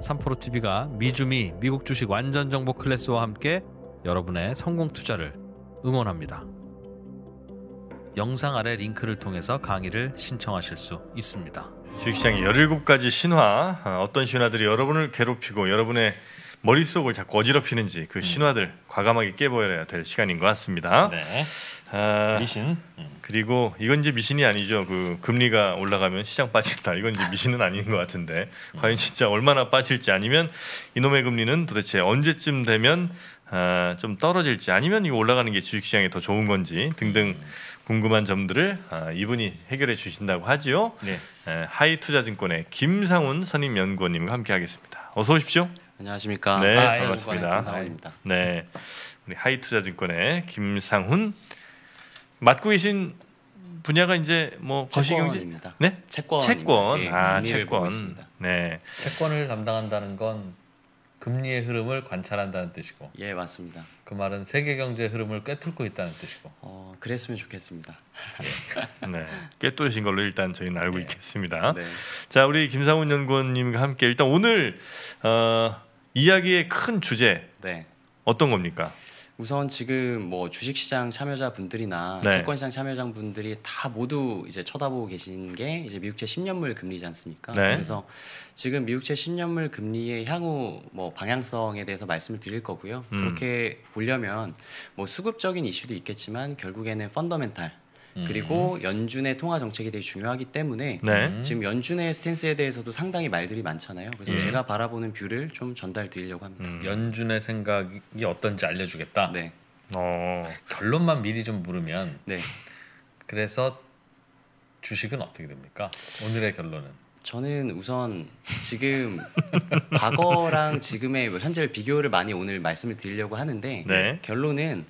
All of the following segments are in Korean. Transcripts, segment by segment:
삼포로 TV가 미주미 미국 주식 완전 정보 클래스와 함께 여러분의 성공 투자를 응원합니다. 영상 아래 링크를 통해서 강의를 신청하실 수 있습니다. 주식시장의 17가지 신화, 어, 어떤 신화들이 여러분을 괴롭히고 여러분의 머릿속을 자꾸 어지럽히는지 그 음. 신화들 과감하게 깨버려야 될 시간인 것 같습니다. 네. 아, 미신. 음. 그리고 이건 이제 미신이 아니죠. 그 금리가 올라가면 시장 빠진다. 이건 이제 미신은 아닌 것 같은데 음. 과연 진짜 얼마나 빠질지 아니면 이놈의 금리는 도대체 언제쯤 되면 아, 좀 떨어질지 아니면 이거 올라가는 게 주식시장에 더 좋은 건지 등등 음. 궁금한 점들을 아, 이분이 해결해 주신다고 하지요. 네. 하이투자증권의 김상훈 선임연구원님과 함께하겠습니다. 어서 오십시오. 안녕하십니까. 네, 아, 예, 반갑습니다. 김상훈니다 네, 우리 하이투자증권의 김상훈 맡고 계신 분야가 이제 뭐 거시경제입니다. 네, 채권, 예, 아, 채권, 네, 아 채권, 네, 채권을 담당한다는 건 금리의 흐름을 관찰한다는 뜻이고, 예 맞습니다. 그 말은 세계 경제 흐름을 꿰뚫고 있다는 뜻이고, 어 그랬으면 좋겠습니다. 예. 네, 꿰뚫으신 걸로 일단 저희는 알고 네. 있겠습니다. 네. 자, 우리 김상훈 연구원님과 함께 일단 오늘 어. 이야기의 큰 주제 네. 어떤 겁니까? 우선 지금 뭐 주식시장 참여자 분들이나 네. 채권시장 참여자 분들이 다 모두 이제 쳐다보고 계신 게 이제 미국채 10년물 금리지 않습니까? 네. 그래서 지금 미국채 10년물 금리의 향후 뭐 방향성에 대해서 말씀을 드릴 거고요. 음. 그렇게 보려면 뭐 수급적인 이슈도 있겠지만 결국에는 펀더멘탈 그리고 음. 연준의 통화 정책이 되게 중요하기 때문에 네. 지금 연준의 스탠스에 대해서도 상당히 말들이 많잖아요. 그래서 예. 제가 바라보는 뷰를 좀 전달드리려고 합니다. 음, 연준의 생각이 어떤지 알려주겠다. 네. 어, 결론만 미리 좀 물으면 네. 그래서 주식은 어떻게 됩니까? 오늘의 결론은 저는 우선 지금 과거랑 지금의 뭐 현재를 비교를 많이 오늘 말씀을 드리려고 하는데 네. 결론은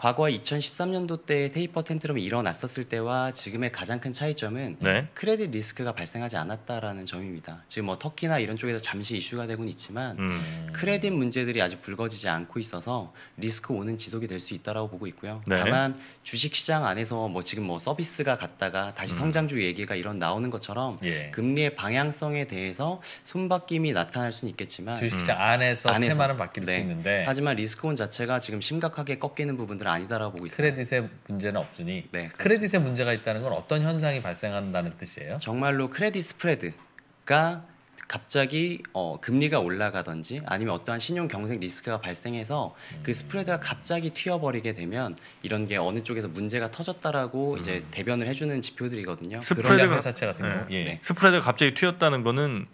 과거 2013년도 때 테이퍼 텐트럼이 일어났었을 때와 지금의 가장 큰 차이점은 네. 크레딧 리스크가 발생하지 않았다라는 점입니다. 지금 뭐 터키나 이런 쪽에서 잠시 이슈가 되곤 있지만 음. 크레딧 문제들이 아직 불거지지 않고 있어서 리스크 오는 지속이 될 수 있다라고 보고 있고요. 네. 다만 주식 시장 안에서 뭐 지금 뭐 서비스가 갔다가 다시 음. 성장주 얘기가 이런 나오는 것처럼 예. 금리의 방향성에 대해서 손바뀜이 나타날 수는 있겠지만 주식 시장 안에서, 안에서 테마는 바뀔 네. 수 있는데 하지만 리스크온 자체가 지금 심각하게 꺾이는 부분들 아니다라고 보고 있습니다. 크레딧의 문제는 없으니 네, 크레딧의 문제가 있다는 건 어떤 현상이 발생한다는 뜻이에요? 정말로 크레딧 스프레드가 갑자기 어, 금리가 올라가든지 아니면 어떠한 신용 경색 리스크가 발생해서 그 음. 그 스프레드가 갑자기 튀어버리게 되면 이런 게 어느 쪽에서 문제가 터졌다라고 음. 이제 대변을 해주는 지표들이거든요. 스프레드가 회사채 같은 네. 경우 예. 네. 스프레드가 갑자기 튀었다는 거는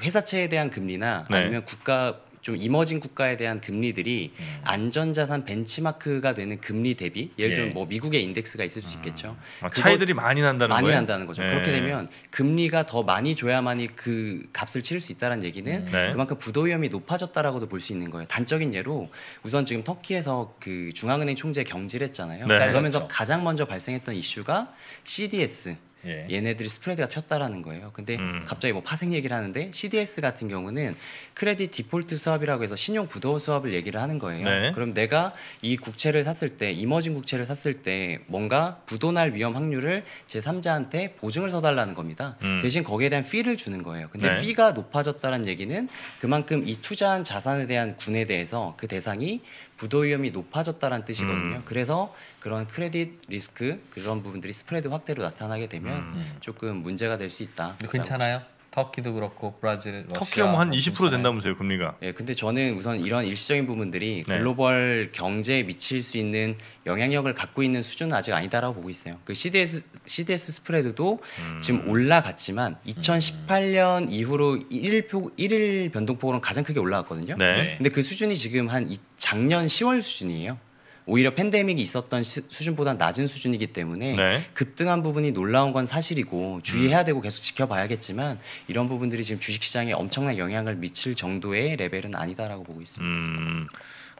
회사채에 대한 금리나 네. 아니면 네. 국가 좀 이머징 국가에 대한 금리들이 음. 안전자산 벤치마크가 되는 금리 대비 예를 들면 예. 뭐 미국의 인덱스가 있을 수 음. 있겠죠. 아, 차이들이 많이 난다는 많이 거예요? 난다는 거죠. 예. 그렇게 되면 금리가 더 많이 줘야만이 그 값을 치를 수 있다는 얘기는 음. 네. 그만큼 부도 위험이 높아졌다라고도 볼 수 있는 거예요. 단적인 예로 우선 지금 터키에서 그 중앙은행 총재 경질했잖아요. 네. 그러면서 그러니까 그렇죠. 가장 먼저 발생했던 이슈가 CDS 예. 얘네들이 스프레드가 쳤다라는 거예요. 근데 음. 갑자기 뭐 파생 얘기를 하는데 CDS 같은 경우는 크레딧 디폴트 수합이라고 해서 신용 부도 수합을 얘기를 하는 거예요. 네. 그럼 내가 이 국채를 샀을 때이머진 국채를 샀을 때 뭔가 부도 날 위험 확률을 제 3자한테 보증을 서달라는 겁니다. 음. 대신 거기에 대한 피를 주는 거예요. 근데 네. 피가 높아졌다는 얘기는 그만큼 이 투자한 자산에 대한 군에 대해서 그 대상이 부도 위험이 높아졌다는 뜻이거든요. 음. 그래서 그런 크레딧 리스크 그런 부분들이 스프레드 확대로 나타나게 되면 음. 음. 조금 문제가 될 수 있다. 괜찮아요? 터키도 그렇고 브라질, 러시아, 터키가 뭐한20% 된다면서요 금리가? 예, 근데 저는 우선 이런 일시적인 부분들이 네. 글로벌 경제에 미칠 수 있는 영향력을 갖고 있는 수준은 아직 아니다라고 보고 있어요. 그 CDS CDS 스프레드도 음. 지금 올라갔지만 2018년 이후로 1일 표 1일 변동폭으로 가장 크게 올라갔거든요. 네. 근데 그 수준이 지금 한 작년 10월 수준이에요. 오히려 팬데믹이 있었던 시, 수준보다 낮은 수준이기 때문에 네. 급등한 부분이 놀라운 건 사실이고 주의해야 음. 되고 계속 지켜봐야겠지만 이런 부분들이 지금 주식시장에 엄청난 영향을 미칠 정도의 레벨은 아니다라고 보고 있습니다. 음,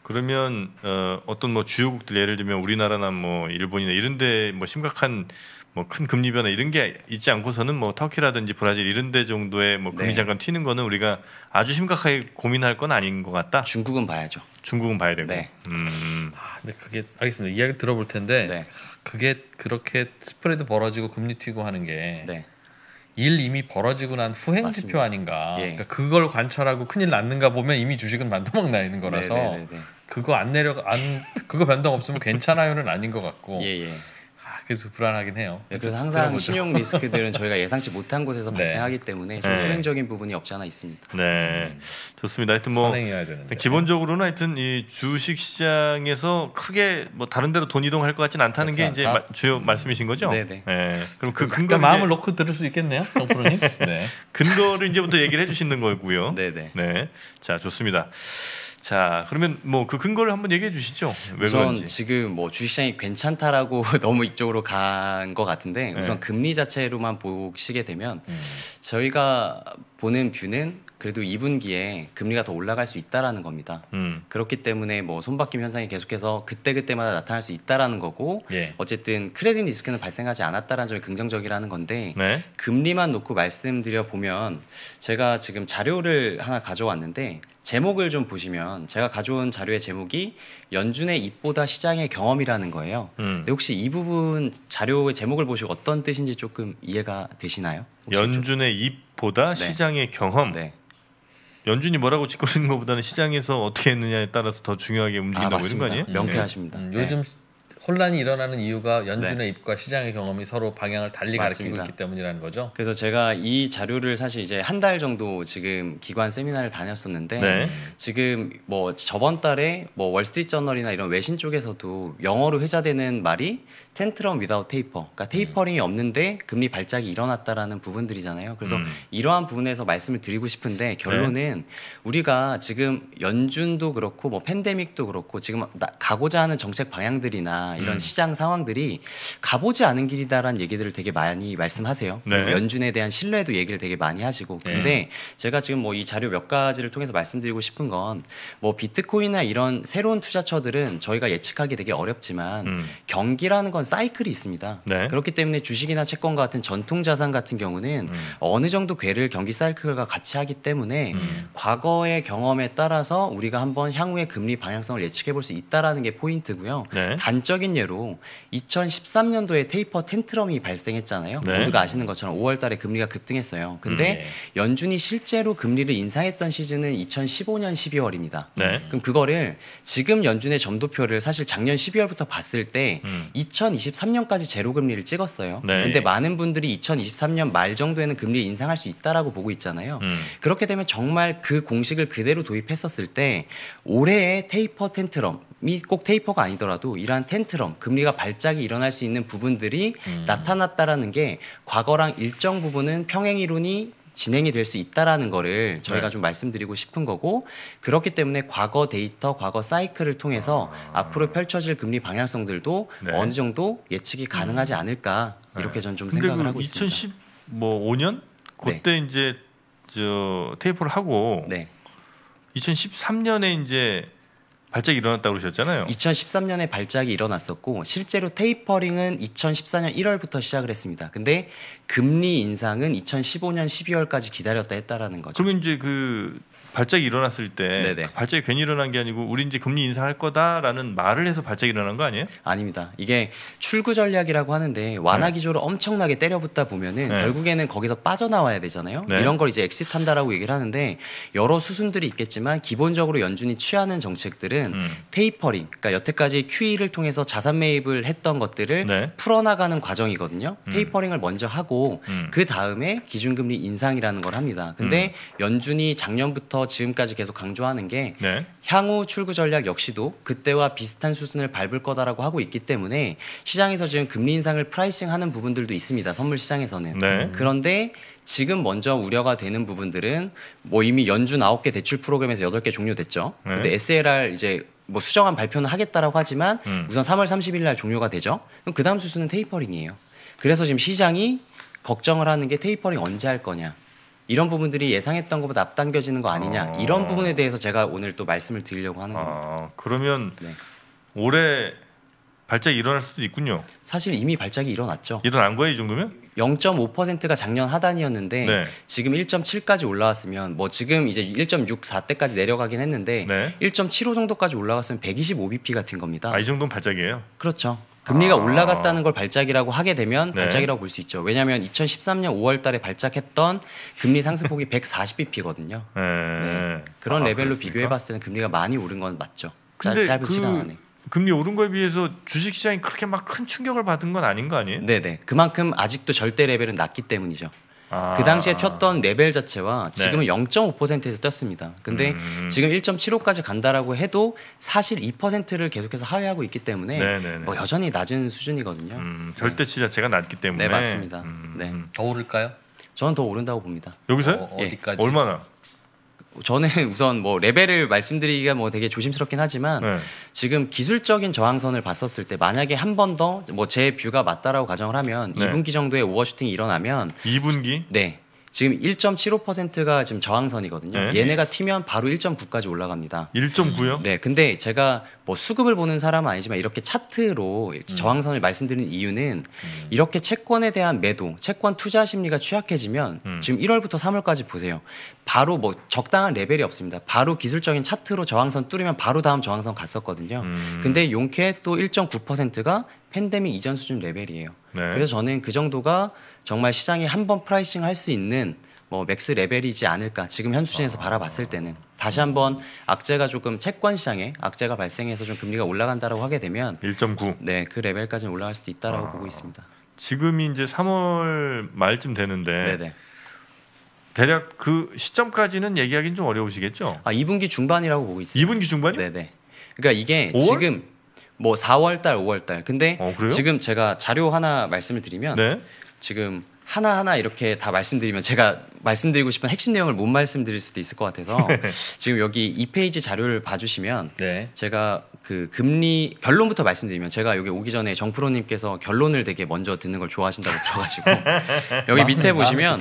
그러면 어, 어떤 뭐 주요국들 예를 들면 우리나라나 뭐 일본이나 이런데 뭐 심각한 뭐큰 금리 변화 이런 게 있지 않고서는 뭐 터키라든지 브라질 이런 데 정도의 뭐 금리 네. 잠깐 튀는 거는 우리가 아주 심각하게 고민할 건 아닌 것 같다. 중국은 봐야죠. 중국은 봐야 되고. 네. 음. 아, 근데 그게 알겠습니다. 이야기를 들어볼 텐데 네. 그게 그렇게 스프레드 벌어지고 금리 튀고 하는 게 네. 일 이미 벌어지고 난 후행 맞습니다. 지표 아닌가. 예. 그러니까 그걸 관찰하고 큰일 났는가 보면 이미 주식은 반토막나 있는 거라서 네네네네. 네, 네, 네. 그거 안 내려 안 그거 변동 없으면 괜찮아요는 아닌 것 같고. 예, 예. 그래서 불안하긴 해요. 네, 그래서 항상 신용 리스크들은 저희가 예상치 못한 곳에서 네. 발생하기 때문에 좀 수행적인 네. 부분이 없지 않아 있습니다. 네, 음. 좋습니다. 하여튼 뭐 네, 기본적으로는 하여튼 이 주식 시장에서 크게 뭐 다른 데로 돈 이동할 것 같진 않다는 그렇죠. 게 이제 마, 주요 말씀이신 거죠? 네네. 네. 그럼 그, 그 근거 그러니까 마음을 놓고 들을 수 있겠네요, 정프로님. 네. 근거를 이제부터 얘기를 해주시는 거고요. 네네. 네. 자, 좋습니다. 자, 그러면 뭐 그 근거를 한번 얘기해 주시죠. 왜 우선 그런지. 지금 뭐 주식시장이 괜찮다라고 너무 이쪽으로 간 것 같은데 네. 우선 네. 금리 자체로만 보시게 되면 음. 저희가 보는 뷰는 그래도 2분기에 금리가 더 올라갈 수 있다라는 겁니다. 음. 그렇기 때문에 뭐 손바뀜 현상이 계속해서 그때 그때마다 나타날 수 있다라는 거고 예. 어쨌든 크레딧 리스크는 발생하지 않았다라는 점이 긍정적이라는 건데 네. 금리만 놓고 말씀드려 보면 제가 지금 자료를 하나 가져왔는데 제목을 좀 보시면 제가 가져온 자료의 제목이 연준의 입보다 시장의 경험이라는 거예요. 음. 근데 혹시 이 부분 자료의 제목을 보시고 어떤 뜻인지 조금 이해가 되시나요? 연준의 좀... 입보다 네. 시장의 경험. 네. 연준이 뭐라고 짓거리는 것보다는 시장에서 어떻게 했느냐에 따라서 더 중요하게 움직인다고 아, 뭐 이런 거 아니에요? 명쾌하십니다. 음, 요즘 네. 혼란이 일어나는 이유가 연준의 네. 입과 시장의 경험이 서로 방향을 달리 맞습니다. 가르치고 있기 때문이라는 거죠. 그래서 제가 이 자료를 사실 이제 한 달 정도 지금 기관 세미나를 다녔었는데 네. 지금 뭐 저번 달에 뭐 월스트리트 저널이나 이런 외신 쪽에서도 영어로 회자되는 말이 텐트럼 위다우 테이퍼 그러니까 테이퍼링이 음. 없는데 금리 발작이 일어났다라는 부분들이잖아요. 그래서 음. 이러한 부분에서 말씀을 드리고 싶은데 결론은 네. 우리가 지금 연준도 그렇고 뭐 팬데믹도 그렇고 지금 가고자 하는 정책 방향들이나 이런 음. 시장 상황들이 가보지 않은 길이다라는 얘기들을 되게 많이 말씀하세요. 네. 연준에 대한 신뢰도 얘기를 되게 많이 하시고 네. 근데 네. 제가 지금 뭐 이 자료 몇 가지를 통해서 말씀드리고 싶은 건 뭐 비트코인이나 이런 새로운 투자처들은 저희가 예측하기 되게 어렵지만 음. 경기라는 건 사이클이 있습니다. 네. 그렇기 때문에 주식이나 채권과 같은 전통 자산 같은 경우는 음. 어느 정도 괴를 경기 사이클과 같이 하기 때문에 음. 과거의 경험에 따라서 우리가 한번 향후의 금리 방향성을 예측해 볼 수 있다라는 게 포인트고요. 네. 단점 극적인 예로 2013년도에 테이퍼 텐트럼이 발생했잖아요. 네. 모두가 아시는 것처럼 5월 달에 금리가 급등했어요. 근데 음. 예. 연준이 실제로 금리를 인상했던 시즌은 2015년 12월입니다. 네. 그럼 그거를 지금 연준의 점도표를 사실 작년 12월부터 봤을 때 음. 2023년까지 제로 금리를 찍었어요. 네. 근데 많은 분들이 2023년 말 정도에는 금리 인상할 수 있다라고 보고 있잖아요. 음. 그렇게 되면 정말 그 공식을 그대로 도입했었을 때 올해의 테이퍼 텐트럼 꼭 테이퍼가 아니더라도 이러한 텐트럼 금리가 발작이 일어날 수 있는 부분들이 음. 나타났다라는 게 과거랑 일정 부분은 평행 이론이 진행이 될 수 있다라는 거를 저희가 네. 좀 말씀드리고 싶은 거고 그렇기 때문에 과거 데이터, 과거 사이클을 통해서 아... 앞으로 펼쳐질 금리 방향성들도 네. 어느 정도 예측이 가능하지 음. 않을까 이렇게 네. 저는 좀 생각을 그 하고 있습니다. 뭐 5년 그때 네. 이제 저 테이프를 하고 네. 2013년에 이제 발작이 일어났다고 그러셨잖아요. 2013년에 발작이 일어났었고 실제로 테이퍼링은 2014년 1월부터 시작을 했습니다. 근데 금리 인상은 2015년 12월까지 기다렸다 했다라는 거죠. 그러면 이제 그 발작이 일어났을 때그 발작이 괜히 일어난 게 아니고 우리 이제 금리 인상할 거다라는 말을 해서 발작이 일어난 거 아니에요? 아닙니다. 이게 출구 전략이라고 하는데 완화 네. 기조를 네. 엄청나게 때려붙다 보면은 네. 결국에는 거기서 빠져나와야 되잖아요. 네. 이런 걸 이제 엑시트한다라고 얘기를 하는데 여러 수순들이 있겠지만 기본적으로 연준이 취하는 정책들은 경우 음. 테이퍼링, 그러니까 여태까지 QE를 통해서 자산 매입을 했던 것들을 네. 풀어나가는 과정이거든요. 음. 테이퍼링을 먼저 하고 음. 그 다음에 기준금리 인상이라는 걸 합니다. 근데 음. 연준이 작년부터 지금까지 계속 강조하는 게 네. 향후 출구 전략 역시도 그때와 비슷한 수준을 밟을 거다라고 하고 있기 때문에 시장에서 지금 금리 인상을 프라이싱하는 부분들도 있습니다. 선물 시장에서는 네. 그런데 지금 먼저 우려가 되는 부분들은 뭐 이미 연준 아홉 개 대출 프로그램에서 여덟 개 종료됐죠. 네. 근데 SLR 이제 뭐 수정안 발표는 하겠다라고 하지만 음. 우선 3월 30일 날 종료가 되죠. 그럼 그다음 수순은 테이퍼링이에요. 그래서 지금 시장이 걱정을 하는 게 테이퍼링 언제 할 거냐. 이런 부분들이 예상했던 것보다 앞당겨지는 거 아니냐. 아... 이런 부분에 대해서 제가 오늘 또 말씀을 드리려고 하는 아, 겁니다. 그러면 네. 올해 발작이 일어날 수도 있군요. 사실 이미 발작이 일어났죠. 일어난 거예요, 이 정도면? 0.5%가 작년 하단이었는데 네. 지금 1.7까지 올라왔으면 뭐 지금 이제 1 6 4때까지 내려가긴 했는데 네. 1.75 정도까지 올라갔으면 125bp 같은 겁니다. 아, 이 정도는 발작이에요. 그렇죠. 금리가 아. 올라갔다는 걸 발작이라고 하게 되면 네. 발작이라고 볼 수 있죠. 왜냐하면 2013년 5월 달에 발작했던 금리 상승폭이 140bp거든요. 네. 그런 아, 레벨로 비교해 봤을 때는 금리가 많이 오른 건 맞죠. 짧, 짧은 그... 시간 안에. 금리 오른 거에 비해서 주식시장이 그렇게 막 큰 충격을 받은 건 아닌 거 아니에요? 네네. 네. 그만큼 아직도 절대 레벨은 낮기 때문이죠. 아. 그 당시에 튀던 레벨 자체와 네. 지금은 네. 0.5%에서 떴습니다. 근데 음. 지금 1.75까지 간다라고 해도 사실 2%를 계속해서 하회하고 있기 때문에 네, 뭐 여전히 낮은 수준이거든요. 음, 절대치 네. 자체가 낮기 때문에. 네 맞습니다. 음. 네. 더 오를까요? 저는 더 오른다고 봅니다. 여기서요? 어, 디까지 어, 예. 얼마나? 저는 우선 뭐 레벨을 말씀드리기가 뭐 되게 조심스럽긴 하지만 네. 지금 기술적인 저항선을 봤었을 때 만약에 한 번 더 뭐 제 뷰가 맞다라고 가정을 하면 네. 2분기 정도의 오버슈팅이 일어나면 2분기? 네. 지금 1.75%가 지금 저항선이거든요. 네. 얘네가 튀면 바로 1.9까지 올라갑니다. 1.9요? 네. 근데 제가 뭐 수급을 보는 사람은 아니지만 이렇게 차트로 음. 저항선을 말씀드리는 이유는 음. 이렇게 채권에 대한 매도, 채권 투자 심리가 취약해지면 음. 지금 1월부터 3월까지 보세요. 바로 뭐 적당한 레벨이 없습니다. 바로 기술적인 차트로 저항선 뚫으면 바로 다음 저항선 갔었거든요. 음. 근데 용케 또 1.9%가 팬데믹 이전 수준 레벨이에요. 네. 그래서 저는 그 정도가 정말 시장에한번 프라이싱 할 수 있는 뭐 맥스 레벨이지 않을까 지금 현 수준에서 아. 바라봤을 때는 다시 한번 악재가 조금 채권 시장에 악재가 발생해서 좀 금리가 올라간다라고 하게 되면 1.9네그 레벨까지 올라갈 수도 있다라고 아. 보고 있습니다. 지금이 이제 3월 말쯤 되는데 네네. 대략 그 시점까지는 얘기하기는 좀 어려우시겠죠? 아 2분기 중반이라고 보고 있습니다 2분기 중반이요? 네네. 그러니까 이게 5월? 지금 뭐 4월달, 5월달. 근데 어, 지금 제가 자료 하나 말씀을 드리면 네? 지금 하나 하나 이렇게 다 말씀드리면 제가 말씀드리고 싶은 핵심 내용을 못 말씀드릴 수도 있을 것 같아서 네. 지금 여기 이 페이지 자료를 봐주시면 네. 제가 그 금리 결론부터 말씀드리면 제가 여기 오기 전에 정프로님께서 결론을 되게 먼저 듣는 걸 좋아하신다고 들어가지고 여기 마음 밑에 보시면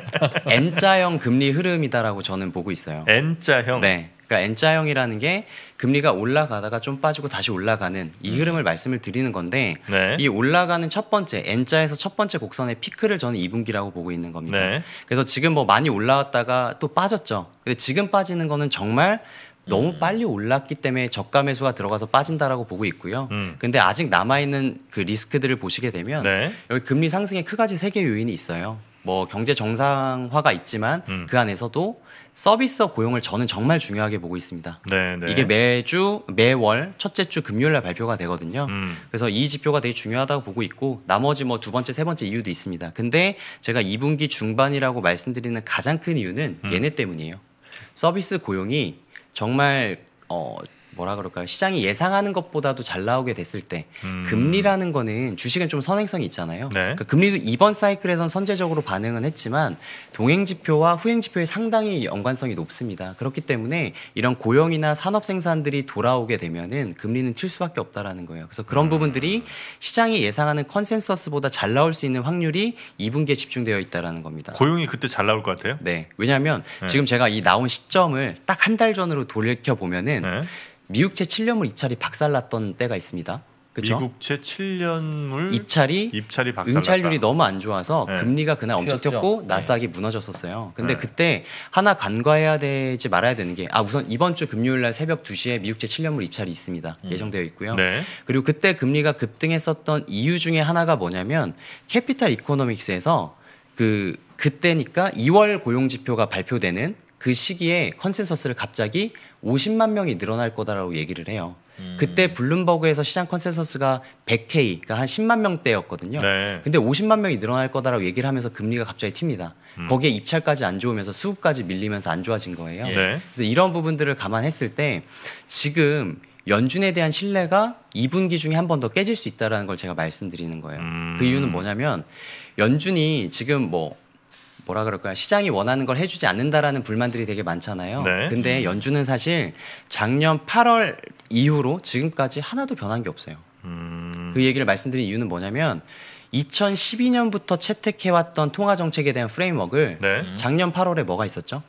N자형 금리 흐름이다라고 저는 보고 있어요. N자형. 네. 그러니까 N자형이라는 게 금리가 올라가다가 좀 빠지고 다시 올라가는 이 음. 흐름을 말씀을 드리는 건데 네. 이 올라가는 첫 번째 N자에서 첫 번째 곡선의 피크를 저는 2분기라고 보고 있는 겁니다. 네. 그래서 지금 뭐 많이 올라왔다가 또 빠졌죠. 근데 지금 빠지는 거는 정말 너무 음. 빨리 올랐기 때문에 저가 매수가 들어가서 빠진다라고 보고 있고요. 음. 근데 아직 남아 있는 그 리스크들을 보시게 되면 네. 여기 금리 상승에 크가지 세개 요인이 있어요. 뭐 경제 정상화가 있지만 음. 그 안에서도 서비스업 고용을 저는 정말 중요하게 보고 있습니다. 네네. 네. 이게 매주 매월 첫째 주 금요일 날 발표가 되거든요. 음. 그래서 이 지표가 되게 중요하다고 보고 있고 나머지 뭐 두 번째 세 번째 이유도 있습니다. 근데 제가 2분기 중반이라고 말씀드리는 가장 큰 이유는 음. 얘네 때문이에요. 서비스 고용이 정말 어 뭐라 그럴까요? 시장이 예상하는 것보다도 잘 나오게 됐을 때 음. 금리라는 거는 주식은 좀 선행성이 있잖아요. 네. 그러니까 금리도 이번 사이클에선 선제적으로 반응은 했지만 동행 지표와 후행 지표에 상당히 연관성이 높습니다. 그렇기 때문에 이런 고용이나 산업 생산들이 돌아오게 되면은 금리는 튈 수밖에 없다라는 거예요. 그래서 그런 음. 부분들이 시장이 예상하는 컨센서스보다 잘 나올 수 있는 확률이 2분기에 집중되어 있다라는 겁니다. 고용이 그때 잘 나올 것 같아요? 네. 왜냐하면 네. 지금 제가 이 나온 시점을 딱 한 달 전으로 돌이켜 보면은 네. 미국채 7년물 입찰이 박살났던 때가 있습니다. 그쵸? 미국채 7년물 입찰이 입찰이 박찰률이 너무 안 좋아서 네. 금리가 그날 엄청 튀었죠. 튀었고 네. 나스닥이 네. 무너졌었어요. 근데 네. 그때 하나 간과해야 되지 말아야 되는 게 아 우선 이번 주 금요일 날 새벽 2시에 미국채 7년물 입찰이 있습니다. 음. 예정되어 있고요. 네. 그리고 그때 금리가 급등했었던 이유 중에 하나가 뭐냐면 캐피탈 이코노믹스에서 그 그때니까 2월 고용 지표가 발표되는 그 시기에 컨센서스를 갑자기 50만 명이 늘어날 거다라고 얘기를 해요. 음. 그때 블룸버그에서 시장 컨센서스가 100K, 그러니까 한 10만 명대였거든요. 네. 근데 50만 명이 늘어날 거다라고 얘기를 하면서 금리가 갑자기 튑니다. 음. 거기에 입찰까지 안 좋으면서 수급까지 밀리면서 안 좋아진 거예요. 네. 그래서 이런 부분들을 감안했을 때 지금 연준에 대한 신뢰가 2분기 중에 한 번 더 깨질 수 있다라는 걸 제가 말씀드리는 거예요. 음. 그 이유는 뭐냐면 연준이 지금 뭐 뭐라 그럴까요? 시장이 원하는 걸 해주지 않는다라는 불만들이 되게 많잖아요. 네. 근데 음. 연준은 사실 작년 8월 이후로 지금까지 하나도 변한 게 없어요. 음... 그 얘기를 말씀드린 이유는 뭐냐면 2012년부터 채택해왔던 통화 정책에 대한 프레임워크를 네. 음. 작년 8월에 뭐가 있었죠?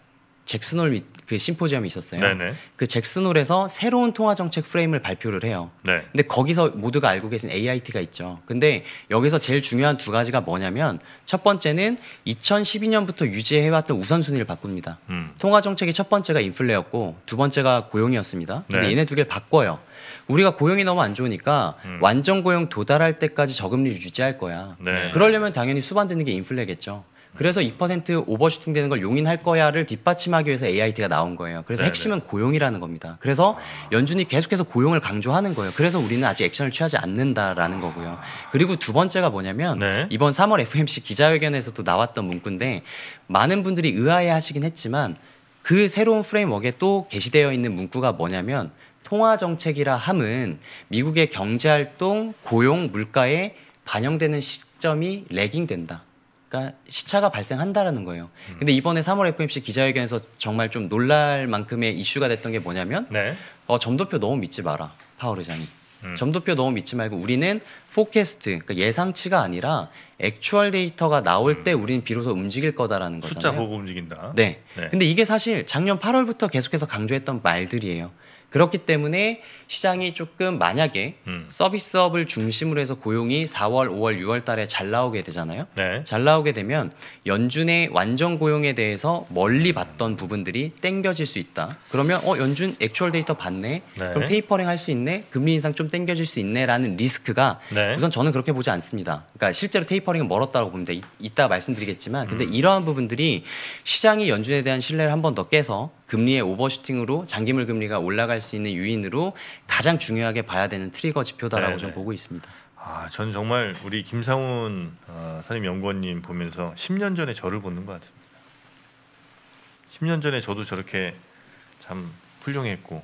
잭슨홀 그 심포지엄이 있었어요. 네네. 그 잭슨홀에서 새로운 통화 정책 프레임을 발표를 해요. 네. 근데 거기서 모두가 알고 계신 AIT가 있죠. 근데 여기서 제일 중요한 두 가지가 뭐냐면 첫 번째는 2012년부터 유지해왔던 우선순위를 바꿉니다. 음. 통화 정책의 첫 번째가 인플레였고 두 번째가 고용이었습니다. 근데 네. 얘네 두 개를 바꿔요. 우리가 고용이 너무 안 좋으니까 음. 완전 고용 도달할 때까지 저금리 유지할 거야. 네. 그러려면 당연히 수반되는 게 인플레겠죠. 그래서 2% 오버슈팅 되는 걸 용인할 거야를 뒷받침하기 위해서 AIT가 나온 거예요. 그래서 네네. 핵심은 네. 고용이라는 겁니다. 그래서 연준이 계속해서 고용을 강조하는 거예요. 그래서 우리는 아직 액션을 취하지 않는다라는 거고요. 그리고 두 번째가 뭐냐면 네. 이번 3월 FMC 기자회견에서 도 나왔던 문구인데 많은 분들이 의아해 하시긴 했지만 그 새로운 프레임워크에 또 게시되어 있는 문구가 뭐냐면 통화 정책이라 함은 미국의 경제 활동, 고용, 물가에 반영되는 시점이 레깅된다. 그러니까 시차가 발생한다라는 거예요. 음. 근데 이번에 3월 FOMC 기자회견에서 정말 좀 놀랄 만큼의 이슈가 됐던 게 뭐냐면 네. 어, 점도표 너무 믿지 마라 파월 의장이. 음. 점도표 너무 믿지 말고 우리는 포캐스트 그러니까 예상치가 아니라 액추얼 데이터가 나올 음. 때 우리는 비로소 움직일 거다라는 거잖아요. 숫자 보고 움직인다. 네. 네. 근데 이게 사실 작년 8월부터 계속해서 강조했던 말들이에요. 그렇기 때문에 시장이 조금 만약에 음. 서비스업을 중심으로 해서 고용이 4월, 5월, 6월 달에 잘 나오게 되잖아요. 네. 잘 나오게 되면 연준의 완전 고용에 대해서 멀리 음. 봤던 부분들이 땡겨질 수 있다. 그러면 어 연준 액츄얼 데이터 봤네. 네. 그럼 테이퍼링 할 수 있네. 금리 인상 좀 땡겨질 수 있네라는 리스크가 네. 우선 저는 그렇게 보지 않습니다. 그러니까 실제로 테이퍼링은 멀었다고 보는데 이따 말씀드리겠지만 근데 음. 이러한 부분들이 시장이 연준에 대한 신뢰를 한 번 더 깨서 금리의 오버슈팅으로 장기물 금리가 올라갈 수 있는 유인으로 가장 중요하게 봐야 되는 트리거 지표다라고 좀 네, 네. 보고 있습니다. 아, 저는 정말 우리 김상훈 어, 선임 연구원님 보면서 10년 전에 저를 보는 것 같습니다. 10년 전에 저도 저렇게 참 훌륭했고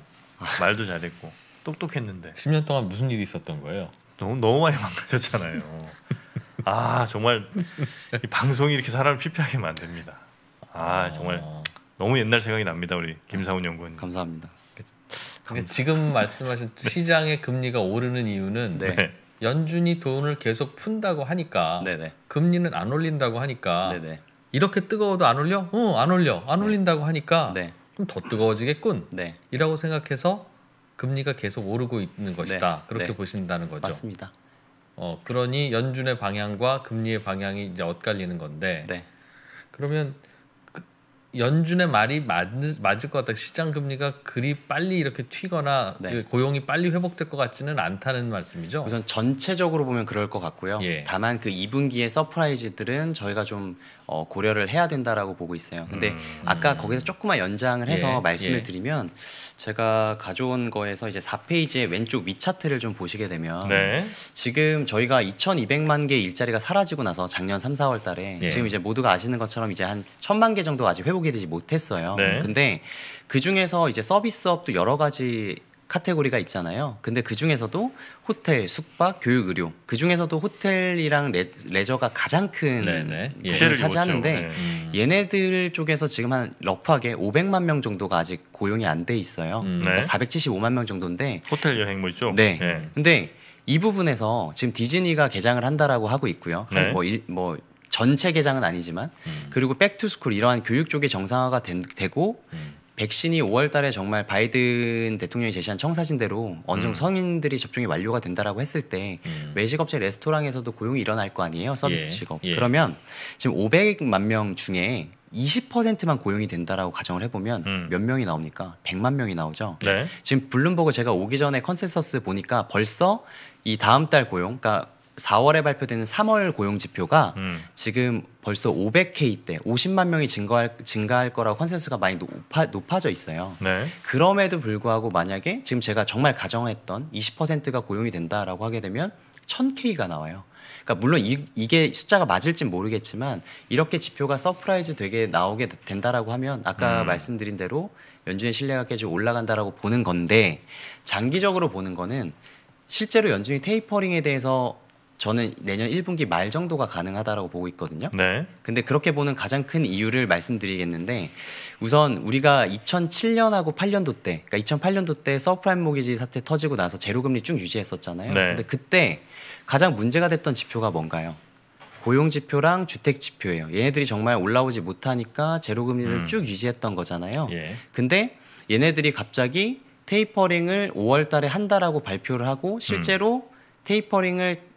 말도 잘했고 똑똑했는데 10년 동안 무슨 일이 있었던 거예요? 너무 너무 많이 망가졌잖아요. 아 정말 이 방송이 이렇게 사람을 피폐하게 만듭니다. 아 정말 아. 너무 옛날 생각이 납니다 우리 김상훈 연구원. 감사합니다. 그러니까 그렇죠. 지금 말씀하신 네. 시장의 금리가 오르는 이유는 네. 연준이 돈을 계속 푼다고 하니까 네네. 네. 금리는 안 올린다고 하니까 네네. 네. 이렇게 뜨거워도 안 올려? 어, 안 올려. 안 네. 올린다고 하니까 네. 그럼 더 뜨거워지겠군. 네. 이라고 생각해서 금리가 계속 오르고 있는 것이다. 그렇게 보신다는 거죠. 맞습니다. 어, 그러니 연준의 방향과 금리의 방향이 이제 엇갈리는 건데 그러면 연준의 말이 맞, 맞을 것 같다. 시장 금리가 그리 빨리 이렇게 튀거나 네. 그 고용이 빨리 회복될 것 같지는 않다는 말씀이죠. 우선 전체적으로 보면 그럴 것 같고요. 예. 다만 그 2분기의 서프라이즈들은 저희가 좀 어, 고려를 해야 된다라고 보고 있어요. 근데 음. 아까 거기서 조금만 연장을 해서 예, 말씀을 예. 드리면 제가 가져온 거에서 이제 4페이지의 왼쪽 위 차트를 좀 보시게 되면 네. 지금 저희가 2,200만 개 일자리가 사라지고 나서 작년 3, 4월 달에 예. 지금 이제 모두가 아시는 것처럼 이제 한 1,000만 개 정도 아직 회복이 되지 못했어요. 네. 근데 그 중에서 이제 서비스업도 여러 가지 카테고리가 있잖아요. 근데 그 중에서도 호텔, 숙박, 교육, 의료 그 중에서도 호텔이랑 레, 저가 가장 큰 네, 네. 부분을 예. 차지하는데 네. 얘네들 쪽에서 지금 한 러프하게 500만 명 정도가 아직 고용이 안 돼 있어요. 음. 그러니까 475만 명 정도인데 호텔 여행 뭐죠 네. 네. 근데 이 부분에서 지금 디즈니가 개장을 한다라고 하고 있고요. 네. 뭐, 일, 뭐 전체 개장은 아니지만 음. 그리고 백투스쿨 이러한 교육 쪽이 정상화가 된, 되고 음. 백신이 5월 달에 정말 바이든 대통령이 제시한 청사진대로 어느 정도 음. 성인들이 접종이 완료가 된다라고 했을 때 음. 외식업체 레스토랑에서도 고용이 일어날 거 아니에요 서비스 예. 직업 예. 그러면 지금 500만 명 중에 20%만 고용이 된다라고 가정을 해보면 음. 몇 명이 나옵니까? 100만 명이 나오죠. 네. 지금 블룸버그 제가 오기 전에 컨센서스 보니까 벌써 이 다음 달 고용, 그러니까 4월에 발표되는 3월 고용 지표가 음. 지금 벌써 500K 대 50만 명이 증가할, 증가할 거라고 컨센서스가 많이 높아, 높아져 있어요. 네. 그럼에도 불구하고 만약에 지금 제가 정말 가정했던 20%가 고용이 된다라고 하게 되면 1000K가 나와요. 그러니까 물론 이, 게 숫자가 맞을진 모르겠지만 이렇게 지표가 서프라이즈 되게 나오게 된다라고 하면 아까 음. 말씀드린 대로 연준의 신뢰가 계속 올라간다라고 보는 건데 장기적으로 보는 거는 실제로 연준이 테이퍼링에 대해서 저는 내년 1분기 말 정도가 가능하다라고 보고 있거든요. 네. 근데 그렇게 보는 가장 큰 이유를 말씀드리겠는데 우선 우리가 2007년하고 8년도 때, 그러니까 2008년도 때 서프라임 모기지 사태 터지고 나서 제로 금리 쭉 유지했었잖아요. 네. 근데 그때 가장 문제가 됐던 지표가 뭔가요? 고용 지표랑 주택 지표예요. 얘네들이 정말 올라오지 못하니까 제로 금리를 음. 쭉 유지했던 거잖아요. 예. 근데 얘네들이 갑자기 테이퍼링을 5월 달에 한다라고 발표를 하고 실제로 음. 테이퍼링을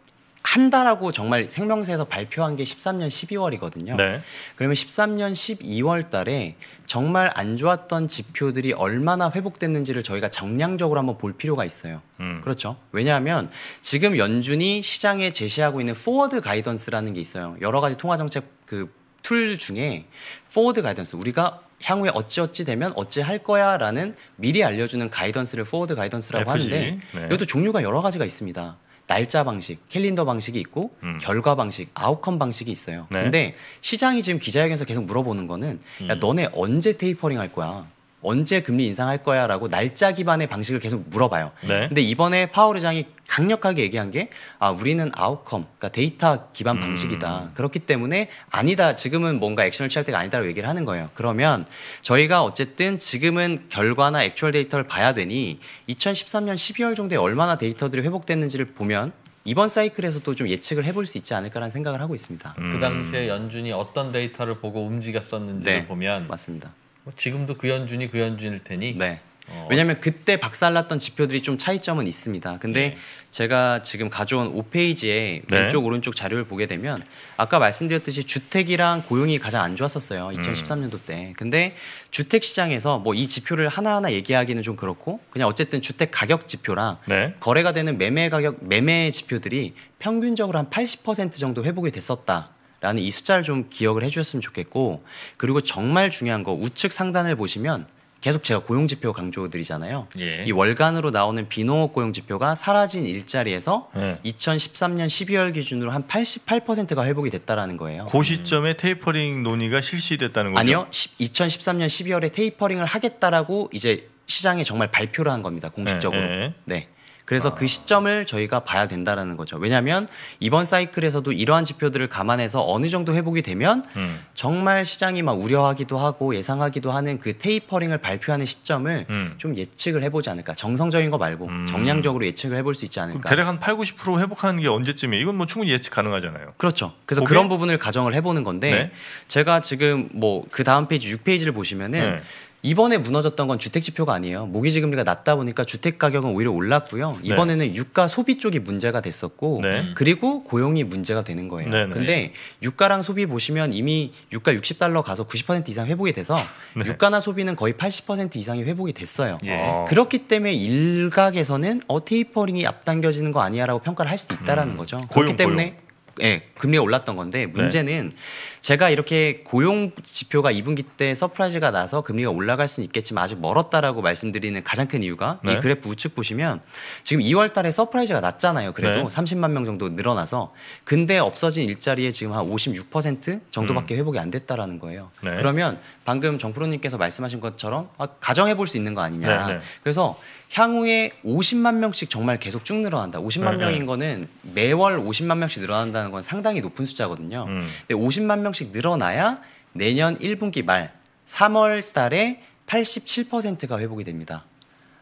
한다라고 정말 생명세에서 발표한 게 13년 12월이거든요. 네. 그러면 13년 12월 달에 정말 안 좋았던 지표들이 얼마나 회복됐는지를 저희가 정량적으로 한번 볼 필요가 있어요. 음. 그렇죠. 왜냐하면 지금 연준이 시장에 제시하고 있는 포워드 가이던스라는 게 있어요. 여러 가지 통화정책 그 툴 중에 포워드 가이던스 우리가 향후에 어찌어찌 되면 어찌 할 거야 라는 미리 알려주는 가이던스를 포워드 가이던스라고 FG. 하는데 네. 이것도 종류가 여러 가지가 있습니다. 날짜 방식, 캘린더 방식이 있고 음. 결과 방식, 아웃컴 방식이 있어요. 네. 근데 시장이 지금 기자회견에서 계속 물어보는 거는 야 음. 너네 언제 테이퍼링 할 거야? 언제 금리 인상할 거야라고 날짜 기반의 방식을 계속 물어봐요. 네. 근데 이번에 파월 의장이 강력하게 얘기한 게 아, 우리는 아웃컴, 그러니까 데이터 기반 방식이다. 음. 그렇기 때문에 아니다. 지금은 뭔가 액션을 취할 때가 아니다라고 얘기를 하는 거예요. 그러면 저희가 어쨌든 지금은 결과나 액츄얼 데이터를 봐야 되니 2013년 12월 정도에 얼마나 데이터들이 회복됐는지를 보면 이번 사이클에서도 좀 예측을 해볼 수 있지 않을까라는 생각을 하고 있습니다. 음. 그 당시에 연준이 어떤 데이터를 보고 움직였었는지 네, 보면 맞습니다. 뭐 지금도 그 연준이 그 연준일 테니. 네. 어. 왜냐하면 그때 박살났던 지표들이 좀 차이점은 있습니다. 근데 네. 제가 지금 가져온 5페이지에 네. 왼쪽 오른쪽 자료를 보게 되면 아까 말씀드렸듯이 주택이랑 고용이 가장 안 좋았었어요. 2013년도 음. 때. 근데 주택 시장에서 뭐 이 지표를 하나하나 얘기하기는 좀 그렇고 그냥 어쨌든 주택 가격 지표랑 네. 거래가 되는 매매 가격 매매 지표들이 평균적으로 한 80% 정도 회복이 됐었다. 라는 이 숫자를 좀 기억을 해주셨으면 좋겠고 그리고 정말 중요한 거 우측 상단을 보시면 계속 제가 고용지표 강조드리잖아요. 예. 이 월간으로 나오는 비농업 고용지표가 사라진 일자리에서 예. 2013년 12월 기준으로 한 88%가 회복이 됐다라는 거예요. 그 시점에 음. 테이퍼링 논의가 실시됐다는 거죠? 아니요. 2013년 12월에 테이퍼링을 하겠다라고 이제 시장에 정말 발표를 한 겁니다. 공식적으로. 예. 예. 네. 그래서 아. 그 시점을 저희가 봐야 된다라는 거죠. 왜냐하면 이번 사이클에서도 이러한 지표들을 감안해서 어느 정도 회복이 되면 음. 정말 시장이 막 우려하기도 하고 예상하기도 하는 그 테이퍼링을 발표하는 시점을 음. 좀 예측을 해보지 않을까. 정성적인 거 말고 음. 정량적으로 예측을 해볼 수 있지 않을까. 대략 한 8, 90% 회복하는 게 언제쯤이에요? 이건 뭐 충분히 예측 가능하잖아요. 그렇죠. 그래서 그게? 그런 부분을 가정을 해보는 건데 네? 제가 지금 뭐 그 다음 페이지 6페이지를 보시면은 네. 이번에 무너졌던 건 주택 지표가 아니에요. 모기지 금리가 낮다 보니까 주택 가격은 오히려 올랐고요. 네. 이번에는 네. 유가 소비 쪽이 문제가 됐었고 네. 그리고 고용이 문제가 되는 거예요. 네, 네. 근데 유가랑 소비 보시면 이미 유가 60달러 가서 90% 이상 회복이 돼서 네. 유가나 소비는 거의 80% 이상이 회복이 됐어요. 예. 어. 그렇기 때문에 일각에서는 어 테이퍼링이 앞당겨지는 거 아니야라고 평가를 할 수도 있다라는 음. 거죠. 고용, 그렇기 때문에 고용. 예, 금리가 올랐던 건데 네. 문제는 네. 제가 이렇게 고용 지표가 2분기 때 서프라이즈가 나서 금리가 올라갈 수는 있겠지만 아직 멀었다라고 말씀드리는 가장 큰 이유가 네. 이 그래프 우측 보시면 지금 2월 달에 서프라이즈가 났잖아요. 그래도 네. 30만 명 정도 늘어나서 근데 없어진 일자리에 지금 한 56% 정도밖에 음. 회복이 안 됐다라는 거예요. 네. 그러면 방금 정프로님께서 말씀하신 것처럼 아, 가정해 볼 수 있는 거 아니냐. 네, 그래서 향후에 50만 명씩 정말 계속 쭉 늘어난다. 50만 네, 명인 네. 거는 매월 50만 명씩 늘어난다는 건 상당히 높은 숫자거든요. 음. 근데 50만 명씩 늘어나야 내년 1분기 말 3월 달에 87%가 회복이 됩니다.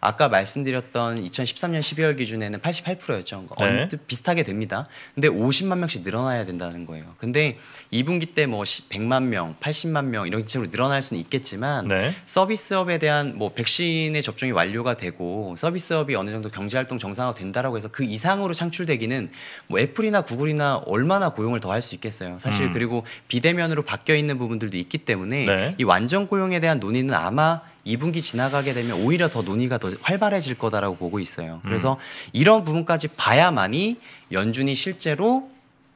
아까 말씀드렸던 2013년 12월 기준에는 88%였죠. 네. 언뜻 비슷하게 됩니다. 근데 50만 명씩 늘어나야 된다는 거예요. 근데 2분기 때 뭐 100만 명, 80만 명 이런 식으로 늘어날 수는 있겠지만 네. 서비스업에 대한 뭐 백신의 접종이 완료가 되고 서비스업이 어느 정도 경제 활동 정상화 된다라고 해서 그 이상으로 창출되기는 뭐 애플이나 구글이나 얼마나 고용을 더 할 수 있겠어요. 사실 음. 그리고 비대면으로 바뀌어 있는 부분들도 있기 때문에 네. 이 완전 고용에 대한 논의는 아마 2분기 지나가게 되면 오히려 더 논의가 더 활발해질 거다라고 보고 있어요. 음. 그래서 음. 이런 부분까지 봐야만이 연준이 실제로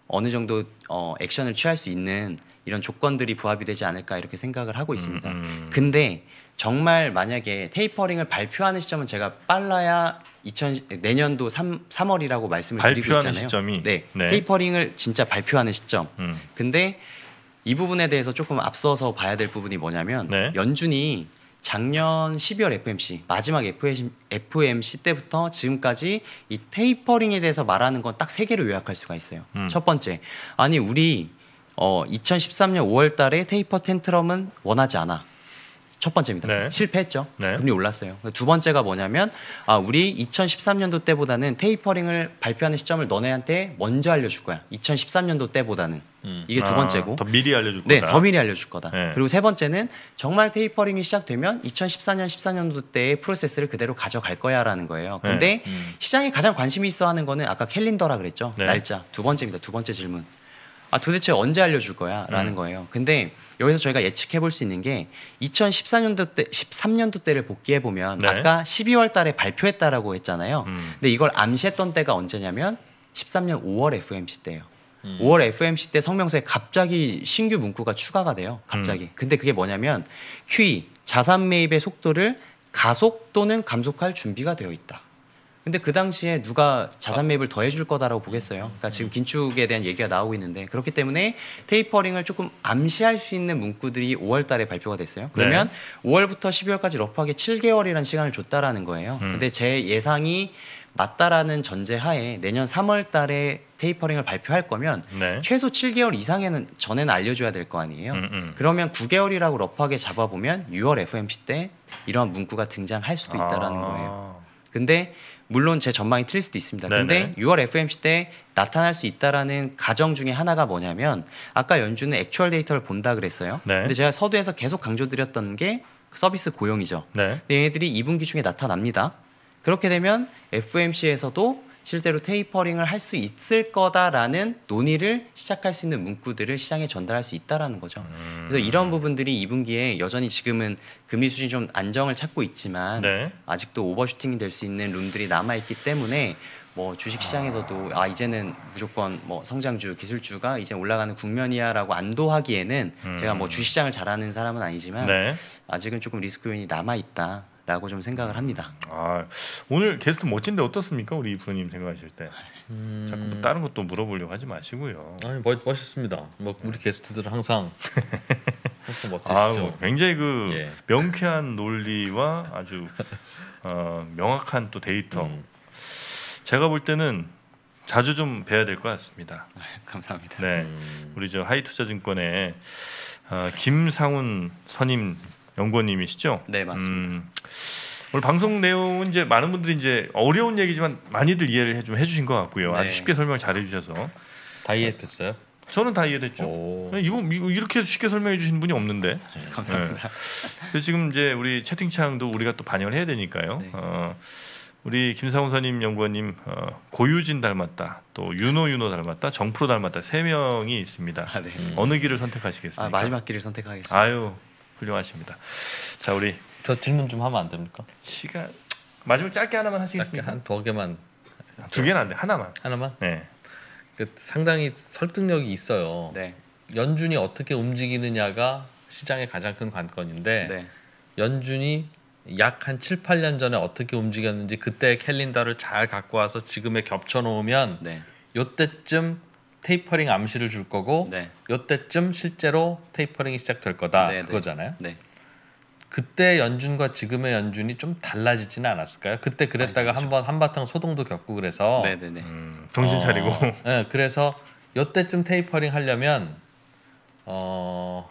어느 정도 어, 액션을 취할 수 있는 이런 조건들이 부합이 되지 않을까 이렇게 생각을 하고 있습니다. 음. 음. 근데 정말 만약에 테이퍼링을 발표하는 시점은 제가 빨라야 2000 내년도 3, 3월이라고 말씀을 드리고 있잖아요. 시점이, 네, 네. 테이퍼링을 진짜 발표하는 시점. 음. 근데 이 부분에 대해서 조금 앞서서 봐야 될 부분이 뭐냐면 네. 연준이 작년 12월 FMC 마지막 FMC 때부터 지금까지 이 테이퍼링에 대해서 말하는 건 딱 세 개로 요약할 수가 있어요. 음. 첫 번째, 아니 우리 어 2013년 5월달에 테이퍼 텐트럼은 원하지 않아. 첫 번째입니다. 네. 실패했죠. 네. 금리 올랐어요. 그러니까 두 번째가 뭐냐면 아 우리 2013년도 때보다는 테이퍼링을 발표하는 시점을 너네한테 먼저 알려줄 거야. 2013년도 때보다는 음. 이게 두 아, 번째고 아, 더 미리 알려줄 네, 거다. 네, 더 미리 알려줄 거다. 네. 그리고 세 번째는 정말 테이퍼링이 시작되면 2014년 14년도 때의 프로세스를 그대로 가져갈 거야라는 거예요. 네. 근데 음. 시장이 가장 관심이 있어하는 거는 아까 캘린더라 그랬죠. 네. 날짜 두 번째입니다. 두 번째 질문. 아 도대체 언제 알려줄 거야라는 음. 거예요. 근데 여기서 저희가 예측해 볼 수 있는 게 2014년도 때 13년도 때를 복귀해 보면 네. 아까 12월 달에 발표했다라고 했잖아요. 음. 근데 이걸 암시했던 때가 언제냐면 13년 5월 FMC 때예요. 음. 5월 FMC 때 성명서에 갑자기 신규 문구가 추가가 돼요. 갑자기. 음. 근데 그게 뭐냐면 QE 자산 매입의 속도를 가속 또는 감속할 준비가 되어 있다. 근데 그 당시에 누가 자산 아. 매입을 더 해줄 거다라고 보겠어요. 그러니까 지금 긴축에 대한 얘기가 나오고 있는데 그렇기 때문에 테이퍼링을 조금 암시할 수 있는 문구들이 5월달에 발표가 됐어요. 그러면 네. 5월부터 12월까지 러프하게 7개월이라는 시간을 줬다라는 거예요. 음. 근데 제 예상이 맞다라는 전제하에 내년 3월달에 테이퍼링을 발표할 거면 네. 최소 7개월 이상에는 전에는 알려줘야 될 거 아니에요. 음, 음. 그러면 9개월이라고 러프하게 잡아보면 6월 FMC 때 이러한 문구가 등장할 수도 아. 있다라는 아... 거예요. 근데 물론 제 전망이 틀릴 수도 있습니다. 네네. 근데 6월 FMC 때 나타날 수 있다라는 가정 중에 하나가 뭐냐면 아까 연준은 액츄얼 데이터를 본다 그랬어요. 네. 근데 제가 서두에서 계속 강조드렸던 게 서비스 고용이죠. 네. 근데 얘네들이 2분기 중에 나타납니다. 그렇게 되면 FMC에서도 실제로 테이퍼링을 할 수 있을 거다라는 논의를 시작할 수 있는 문구들을 시장에 전달할 수 있다라는 거죠. 그래서 음. 이런 부분들이 2분기에 여전히 지금은 금리 수준이 좀 안정을 찾고 있지만 네. 아직도 오버슈팅이 될 수 있는 룸들이 남아 있기 때문에 뭐 주식 시장에서도 아. 아 이제는 무조건 뭐 성장주 기술주가 이제 올라가는 국면이야라고 안도하기에는 음. 제가 뭐 주식장을 시 잘하는 사람은 아니지만 네. 아직은 조금 리스크 요인이 남아 있다. 라고 좀 생각을 합니다. 아 오늘 게스트 멋진데 어떻습니까 우리 부모님 생각하실 때? 음... 자꾸 뭐 다른 것도 물어보려고 하지 마시고요. 아니 멋, 멋있습니다. 뭐 네. 우리 게스트들 항상 항상 멋지시죠. 아, 뭐 굉장히 그 예. 명쾌한 논리와 아주 어, 명확한 또 데이터. 음. 제가 볼 때는 자주 좀 뵈야 될 것 같습니다. 아유, 감사합니다. 네, 음... 우리 저 하이투자증권의 어, 김상훈 선임 연구원님이시죠? 네 맞습니다. 음, 오늘 방송 내용은 이제 많은 분들이 이제 어려운 얘기지만 많이들 이해를 좀 해주신 것 같고요. 네. 아주 쉽게 설명 잘 해주셔서 다 이해됐어요? 저는 다 이해됐죠. 이거, 이렇게 쉽게 설명해 주신 분이 없는데. 네, 감사합니다. 네. 지금 이제 우리 채팅창도 우리가 또 반영을 해야 되니까요. 네. 어, 우리 김상훈 선임 연구원님 어, 고유진 닮았다, 또 윤호 윤호 닮았다, 정프로 닮았다 세 명이 있습니다. 아, 네. 어느 길을 선택하시겠습니까? 아, 마지막 길을 선택하겠습니다. 아유 훌륭하십니다. 자 우리 저 질문 좀 하면 안 됩니까? 시간 마지막 짧게 하나만 하시겠습니까? 짧게 한두 개만 두 개는 안 돼. 하나만. 하나만? 네. 그 상당히 설득력이 있어요. 네. 연준이 어떻게 움직이느냐가 시장의 가장 큰 관건인데 네. 연준이 약한 7, 8년 전에 어떻게 움직였는지 그때의 캘린더를 잘 갖고 와서 지금에 겹쳐 놓으면 네. 요때쯤 테이퍼링 암시를 줄 거고 네. 요때쯤 실제로 테이퍼링이 시작될 거다 네, 네, 그거잖아요. 네. 그때 연준과 지금의 연준이 좀 달라지지는 않았을까요? 그때 그랬다가 아, 그렇죠. 한번 한바탕 소동도 겪고 그래서 네, 네, 음, 정신 어, 차리고. 어, 네, 그래서 요때쯤 테이퍼링 하려면 어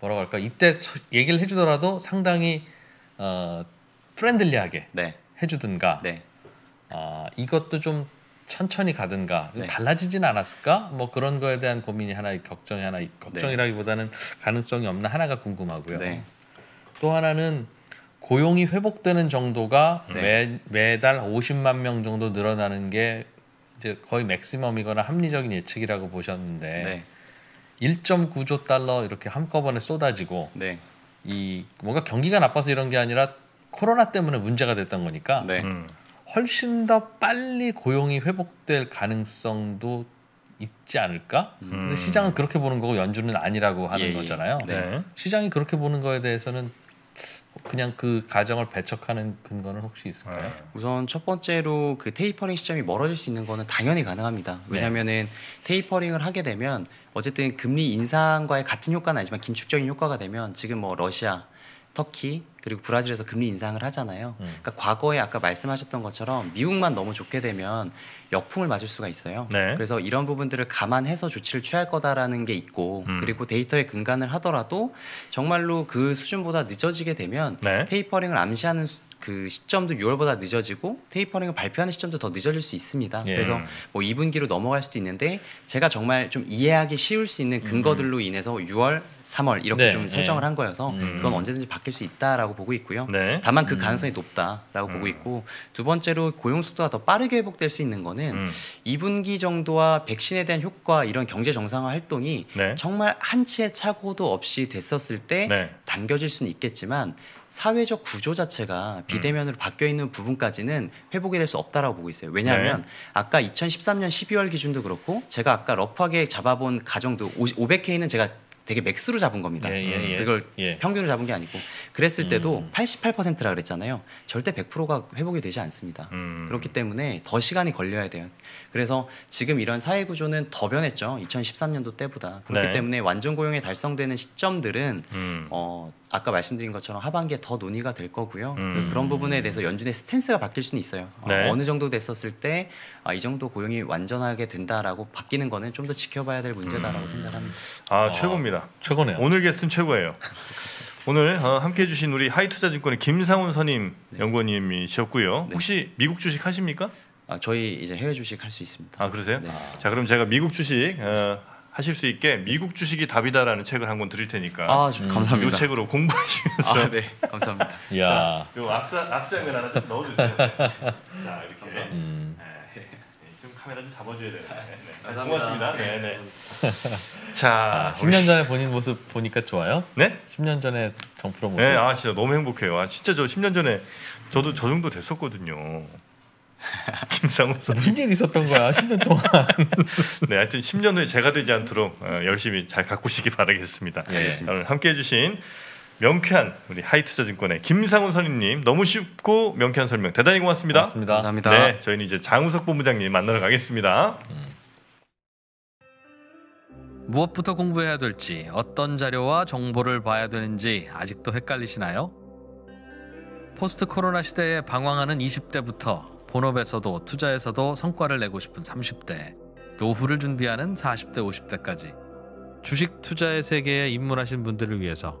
뭐라고 할까 이때 소, 얘기를 해주더라도 상당히 어 프렌들리하게 해주든가 아 이것도 좀 천천히 가든가 네. 달라지진 않았을까? 뭐 그런 거에 대한 고민이 하나, 걱정이 하나, 걱정이라기보다는 네. 가능성이 없나 하나가 궁금하고요. 네. 또 하나는 고용이 회복되는 정도가 네. 매, 매달 50만 명 정도 늘어나는 게 이제 거의 맥시멈이거나 합리적인 예측이라고 보셨는데 네. 1.9조 달러 이렇게 한꺼번에 쏟아지고 네. 이 뭔가 경기가 나빠서 이런 게 아니라 코로나 때문에 문제가 됐던 거니까 네. 음. 훨씬 더 빨리 고용이 회복될 가능성도 있지 않을까? 음. 그래서 시장은 그렇게 보는 거고 연준은 아니라고 하는 예, 예, 거잖아요. 네. 시장이 그렇게 보는 거에 대해서는 그냥 그 가정을 배척하는 근거는 혹시 있을까요? 네. 우선 첫 번째로 그 테이퍼링 시점이 멀어질 수 있는 거는 당연히 가능합니다. 네. 왜냐면은 네. 테이퍼링을 하게 되면 어쨌든 금리 인상과의 같은 효과는 아니지만 긴축적인 효과가 되면 지금 뭐 러시아 터키 그리고 브라질에서 금리 인상을 하잖아요. 음. 그러니까 과거에 아까 말씀하셨던 것처럼 미국만 너무 좋게 되면 역풍을 맞을 수가 있어요. 네. 그래서 이런 부분들을 감안해서 조치를 취할 거다라는 게 있고 음. 그리고 데이터에 근간을 하더라도 정말로 그 수준보다 늦어지게 되면 네. 테이퍼링을 암시하는 수, 그 시점도 6월보다 늦어지고 테이퍼링을 발표하는 시점도 더 늦어질 수 있습니다. 예. 그래서 뭐 2분기로 넘어갈 수도 있는데 제가 정말 좀 이해하기 쉬울 수 있는 근거들로 음. 인해서 6월 3월 이렇게 네, 좀 설정을 네. 한 거여서 음. 그건 언제든지 바뀔 수 있다라고 보고 있고요. 네. 다만 그 음. 가능성이 높다라고 음. 보고 있고 두 번째로 고용 속도가 더 빠르게 회복될 수 있는 거는 2분기 음. 정도와 백신에 대한 효과 이런 경제 정상화 활동이 네. 정말 한치의 착오도 없이 됐었을 때 네. 당겨질 수는 있겠지만 사회적 구조 자체가 음. 비대면으로 음. 바뀌어 있는 부분까지는 회복이 될 수 없다라고 보고 있어요. 왜냐하면 네. 아까 2013년 12월 기준도 그렇고 제가 아까 러프하게 잡아본 가정도 500K는 제가 되게 맥스로 잡은 겁니다. 예, 예, 음, 예. 그걸 예. 평균을 잡은 게 아니고 그랬을 음. 때도 음. 88%라 그랬잖아요. 절대 100%가 회복이 되지 않습니다. 음. 그렇기 때문에 더 시간이 걸려야 돼요. 그래서 지금 이런 사회 구조는 더 변했죠. 2013년도 때보다 그렇기 네. 때문에 완전 고용이 달성되는 시점들은 음. 어, 아까 말씀드린 것처럼 하반기에 더 논의가 될 거고요. 음. 그런 부분에 대해서 연준의 스탠스가 바뀔 수는 있어요. 어, 네. 어, 느 정도 됐었을 때 아, 이 정도 고용이 완전하게 된다라고 바뀌는 거는 좀 더 지켜봐야 될 문제다라고 음. 생각합니다. 아 어. 최고입니다. 최고네요 오늘 게스트는 최고예요. 오늘 어, 함께해 주신 우리 하이투자증권의 김상훈 선임 네. 연구원님이셨고요. 네. 혹시 미국 주식 하십니까? 아, 저희 이제 해외 주식 할 수 있습니다. 아 그러세요? 네. 자 그럼 제가 미국 주식 어, 하실 수 있게 미국 주식이 답이다라는 책을 한 권 드릴 테니까 아 음. 감사합니다. 이 책으로 공부하시면서 아, 네 감사합니다. 야. 자, 요 악사 악사면 하나 넣어주세요. 네. 자 이렇게. 음. 카메라 좀 잡아줘야 되네. 네. 네. 네 고맙습니다. 네, 네. 네. 자, 10년 아, 전에 본인 모습 보니까 좋아요? 네? 10년 전에 정프로 모습. 네, 아 진짜 너무 행복해요. 아 진짜 저 10년 전에 저도 저 정도 됐었거든요. 김상훈 씨 무슨 일 있었던 거야 10년 동안 네 하여튼 10년 후에 제가 되지 않도록 어, 열심히 잘 가꾸시기 바라겠습니다 네, 오늘 함께해 주신 명쾌한 우리 하이투자증권의 김상훈 선임님 너무 쉽고 명쾌한 설명 대단히 고맙습니다. 고맙습니다. 감사합니다. 네, 저희는 이제 장우석 본부장님 만나러 가겠습니다. 음. 무엇부터 공부해야 될지 어떤 자료와 정보를 봐야 되는지 아직도 헷갈리시나요? 포스트 코로나 시대에 방황하는 20대부터 본업에서도 투자에서도 성과를 내고 싶은 30대 노후를 준비하는 40대 50대까지 주식 투자의 세계에 입문하신 분들을 위해서